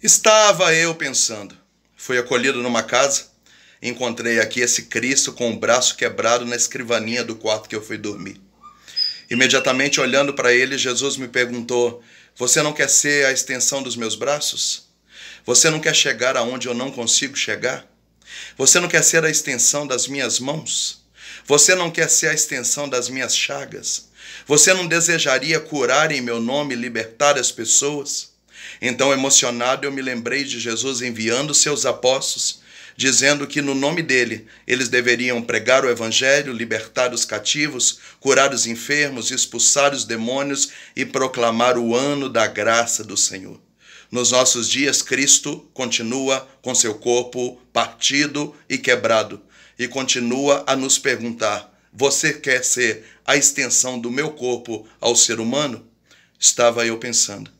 Estava eu pensando. Fui acolhido numa casa, encontrei aqui esse Cristo com o braço quebrado na escrivaninha do quarto que eu fui dormir. Imediatamente olhando para ele, Jesus me perguntou: Você não quer ser a extensão dos meus braços? Você não quer chegar aonde eu não consigo chegar? Você não quer ser a extensão das minhas mãos? Você não quer ser a extensão das minhas chagas? Você não desejaria curar em meu nome e libertar as pessoas? Então, emocionado, eu me lembrei de Jesus enviando seus apóstolos, dizendo que no nome dele eles deveriam pregar o evangelho, libertar os cativos, curar os enfermos, expulsar os demônios e proclamar o ano da graça do Senhor. Nos nossos dias, Cristo continua com seu corpo partido e quebrado e continua a nos perguntar: Você quer ser a extensão do meu corpo ao ser humano? Estava eu pensando.